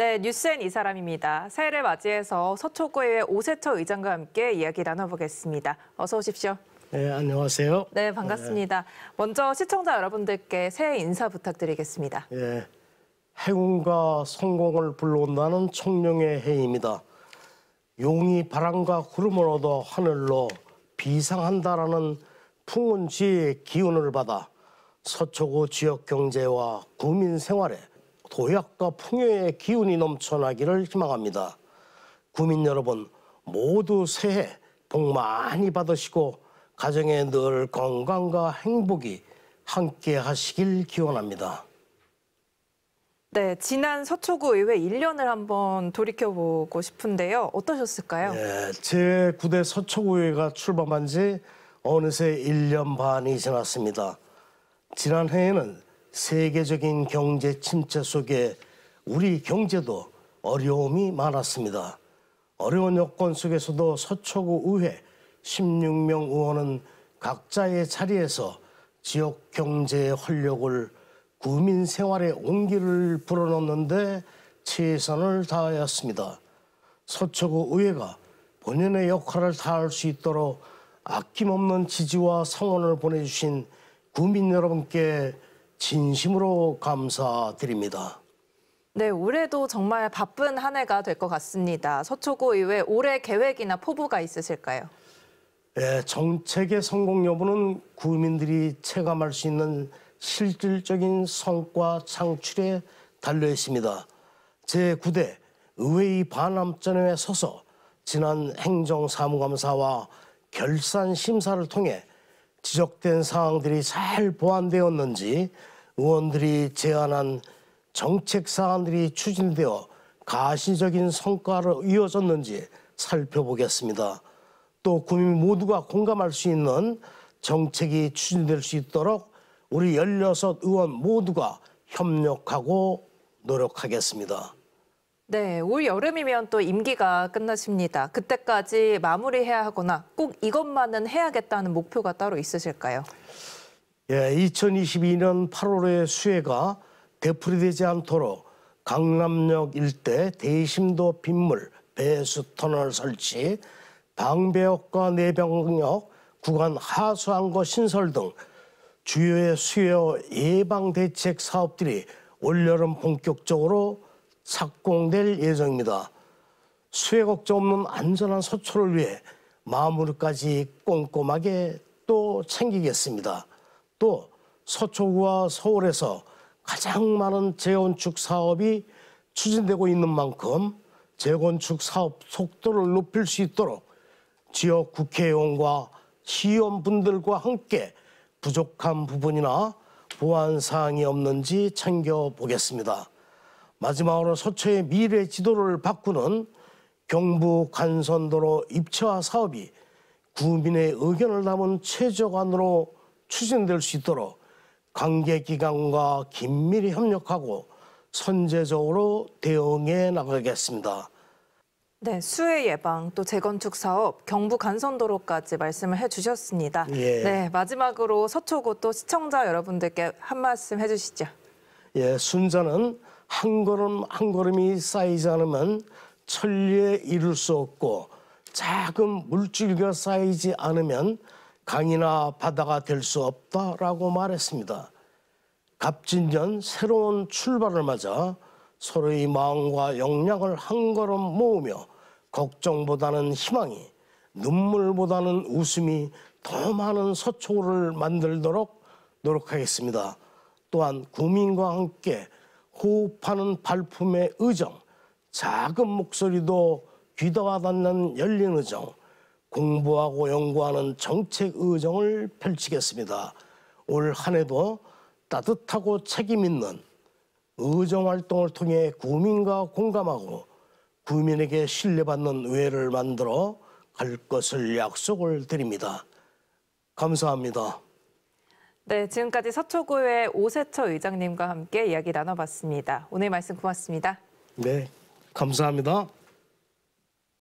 네, 뉴스엔 이 사람입니다. 새해를 맞이해서 서초구의오세처 의장과 함께 이야기 나눠보겠습니다. 어서 오십시오. 네, 안녕하세요. 네, 반갑습니다. 네. 먼저 시청자 여러분들께 새해 인사 부탁드리겠습니다. 예, 네, 행운과 성공을 불러온다는 청룡의 해입니다. 용이 바람과 구름을 얻어 하늘로 비상한다라는 풍운지의 기운을 받아 서초구 지역 경제와 구민 생활에 도약과 풍요의 기운이 넘쳐나기를 희망합니다. 구민 여러분 모두 새해 복 많이 받으시고 가정에 늘 건강과 행복이 함께 하시길 기원합니다. 네, 지난 서초구 의회 1년을 한번 돌이켜보고 싶은데요. 어떠셨을까요? 네, 예, 제9대 서초구의회가 출범한 지 어느새 1년 반이 지났습니다. 지난해에는 세계적인 경제 침체 속에 우리 경제도 어려움이 많았습니다. 어려운 여건 속에서도 서초구 의회 16명 의원은 각자의 자리에서 지역 경제의 활력을 구민 생활의 온기를 불어넣는데 최선을 다하였습니다. 서초구 의회가 본연의 역할을 다할 수 있도록 아낌없는 지지와 성원을 보내주신 구민 여러분께 진심으로 감사드립니다. 네, 올해도 정말 바쁜 한 해가 될 것 같습니다. 서초구 의회 올해 계획이나 포부가 있으실까요? 예, 정책의 성공 여부는 국민들이 체감할 수 있는 실질적인 성과 창출에 달려 있습니다. 제9대 의회의 반함전에 서서 지난 행정사무감사와 결산 심사를 통해 지적된 사항들이 잘 보완되었는지 의원들이 제안한 정책 사안들이 추진되어 가시적인 성과를 이어졌는지 살펴보겠습니다. 또 국민 모두가 공감할 수 있는 정책이 추진될 수 있도록 우리 16 의원 모두가 협력하고 노력하겠습니다. 네, 올 여름이면 또 임기가 끝나십니다. 그때까지 마무리해야 하거나 꼭 이것만은 해야겠다는 목표가 따로 있으실까요? 예, 2022년 8월의 수해가 되풀이되지 않도록 강남역 일대 대심도 빗물 배수 터널 설치, 방배역과 내병역 구간 하수안거 신설 등 주요의 수요 예방 대책 사업들이 올여름 본격적으로 착공될 예정입니다. 수해 걱정 없는 안전한 서초를 위해 마무리까지 꼼꼼하게 또 챙기겠습니다. 또 서초구와 서울에서 가장 많은 재건축 사업이 추진되고 있는 만큼 재건축 사업 속도를 높일 수 있도록 지역 국회의원과 시의원분들과 함께 부족한 부분이나 보완 사항이 없는지 챙겨보겠습니다. 마지막으로 서초의 미래 지도를 바꾸는 경부 간선도로 입체화 사업이 국민의 의견을 담은 최저관으로 추진될 수 있도록 관계기관과 긴밀히 협력하고 선제적으로 대응해 나가겠습니다. 네, 수해 예방 또 재건축 사업, 경부 간선도로까지 말씀을 해주셨습니다. 예. 네, 마지막으로 서초구 또 시청자 여러분들께 한 말씀 해주시죠. 예, 순자는 한 걸음 한 걸음이 쌓이지 않으면 천리에 이룰 수 없고 작은 물줄기가 쌓이지 않으면 강이나 바다가 될 수 없다라고 말했습니다. 갑진년 새로운 출발을 맞아 서로의 마음과 역량을 한 걸음 모으며 걱정보다는 희망이 눈물보다는 웃음이 더 많은 서초를 만들도록 노력하겠습니다. 또한 국민과 함께 호흡하는 발품의 의정, 작은 목소리도 귀다와 닿는 열린 의정, 공부하고 연구하는 정책 의정을 펼치겠습니다. 올한 해도 따뜻하고 책임 있는 의정 활동을 통해 국민과 공감하고 국민에게 신뢰받는 의회를 만들어 갈 것을 약속을 드립니다. 감사합니다. 네, 지금까지 서초구의 오세철 의장님과 함께 이야기 나눠봤습니다. 오늘 말씀 고맙습니다. 네, 감사합니다.